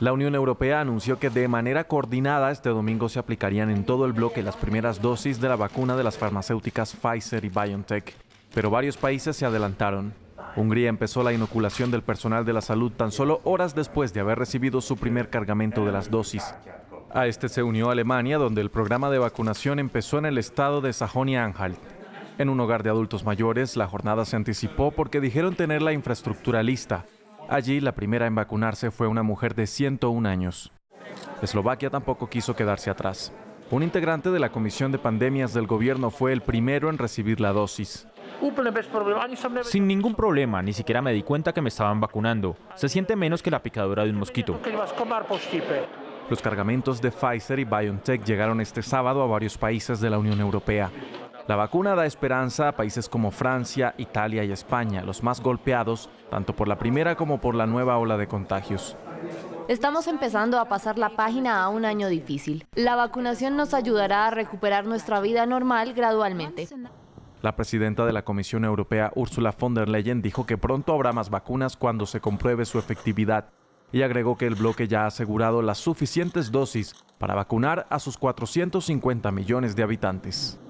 La Unión Europea anunció que de manera coordinada este domingo se aplicarían en todo el bloque las primeras dosis de la vacuna de las farmacéuticas Pfizer y BioNTech, pero varios países se adelantaron. Hungría empezó la inoculación del personal de la salud tan solo horas después de haber recibido su primer cargamento de las dosis. A este se unió Alemania, donde el programa de vacunación empezó en el estado de Sajonia-Anhalt. En un hogar de adultos mayores, la jornada se anticipó porque dijeron tener la infraestructura lista, Allí la primera en vacunarse fue una mujer de 101 años. Eslovaquia tampoco quiso quedarse atrás. Un integrante de la Comisión de Pandemias del gobierno fue el primero en recibir la dosis. Sin ningún problema, ni siquiera me di cuenta que me estaban vacunando. Se siente menos que la picadura de un mosquito. Los cargamentos de Pfizer y BioNTech llegaron este sábado a varios países de la Unión Europea. La vacuna da esperanza a países como Francia, Italia y España, los más golpeados tanto por la primera como por la nueva ola de contagios. Estamos empezando a pasar la página a un año difícil. La vacunación nos ayudará a recuperar nuestra vida normal gradualmente. La presidenta de la Comisión Europea, Ursula von der Leyen, dijo que pronto habrá más vacunas cuando se compruebe su efectividad y agregó que el bloque ya ha asegurado las suficientes dosis para vacunar a sus 450 millones de habitantes.